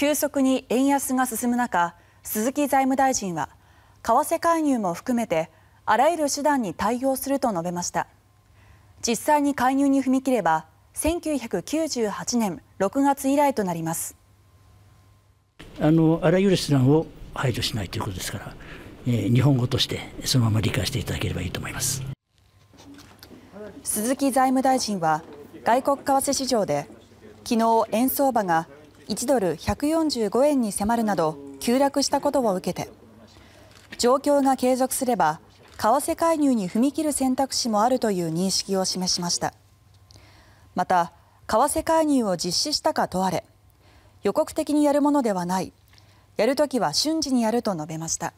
急速に円安が進む中鈴木財務大臣は為替介入も含めてあらゆる手段に対応すると述べました実際に介入に踏み切れば1998年6月以来となりますあのあらゆる手段を排除しないということですから、えー、日本語としてそのまま理解していただければいいと思います鈴木財務大臣は外国為替市場で昨日円相場が1ドル =145 円に迫るなど急落したことを受けて状況が継続すれば為替介入に踏み切る選択肢もあるという認識を示しましたまた、為替介入を実施したか問われ予告的にやるものではないやるときは瞬時にやると述べました。